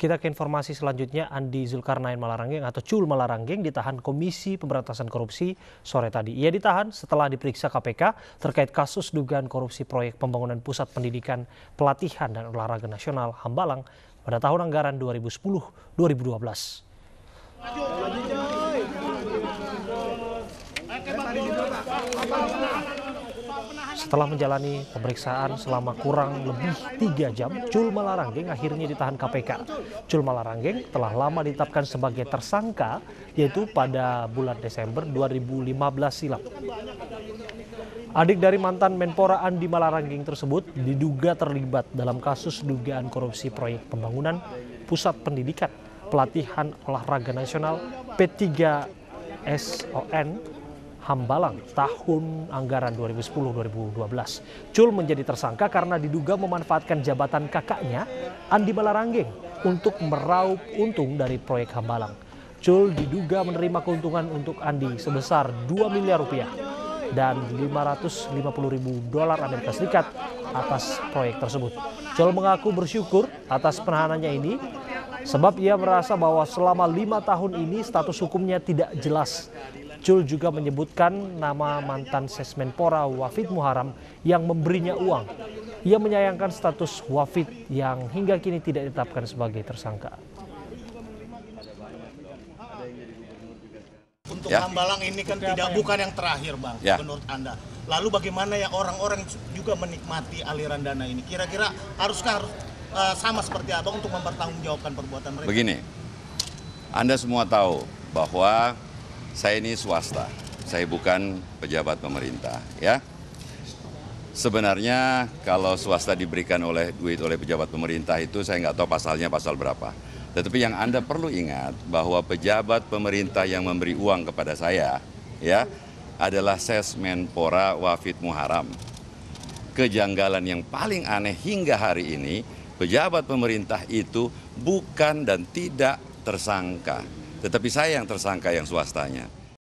Kita ke informasi selanjutnya, Andi Zulkarnain Malarangeng atau Cul Malarangeng ditahan Komisi Pemberantasan Korupsi sore tadi. Ia ditahan setelah diperiksa KPK terkait kasus dugaan korupsi proyek pembangunan Pusat Pendidikan Pelatihan dan Olahraga Nasional Hambalang pada tahun anggaran 2010-2012. Setelah menjalani pemeriksaan selama kurang lebih tiga jam, Cul Malarangeng akhirnya ditahan KPK. Cul Malarangeng telah lama ditetapkan sebagai tersangka, yaitu pada bulan Desember 2015 silam. Adik dari mantan Menpora Andi Malarangeng tersebut diduga terlibat dalam kasus dugaan korupsi proyek pembangunan pusat pendidikan pelatihan olahraga nasional P3 SON Hambalang tahun anggaran 2010-2012. Cul menjadi tersangka karena diduga memanfaatkan jabatan kakaknya Andi Balarangeng, untuk meraup untung dari proyek Hambalang. Cul diduga menerima keuntungan untuk Andi sebesar 2 miliar rupiah dan 550 ribu dolar Amerika Serikat atas proyek tersebut. Cul mengaku bersyukur atas penahanannya ini Sebab ia merasa bahwa selama lima tahun ini status hukumnya tidak jelas. Cul juga menyebutkan nama mantan Sesmenpora Wafid Muharam yang memberinya uang. Ia menyayangkan status Wafid yang hingga kini tidak ditetapkan sebagai tersangka. Untuk ya. Hambalang ini kan tidak bukan yang terakhir Bang, ya. menurut Anda. Lalu bagaimana ya orang-orang juga menikmati aliran dana ini? Kira-kira haruskah Eh, sama seperti abang untuk mempertanggungjawabkan perbuatan mereka? Begini, Anda semua tahu bahwa saya ini swasta, saya bukan pejabat pemerintah, ya. Sebenarnya kalau swasta diberikan oleh duit oleh pejabat pemerintah itu saya nggak tahu pasalnya pasal berapa. Tetapi yang Anda perlu ingat bahwa pejabat pemerintah yang memberi uang kepada saya ya adalah Sesmenpora Wafid Muharam. Kejanggalan yang paling aneh hingga hari ini pejabat pemerintah itu bukan dan tidak tersangka, tetapi saya yang tersangka yang swastanya.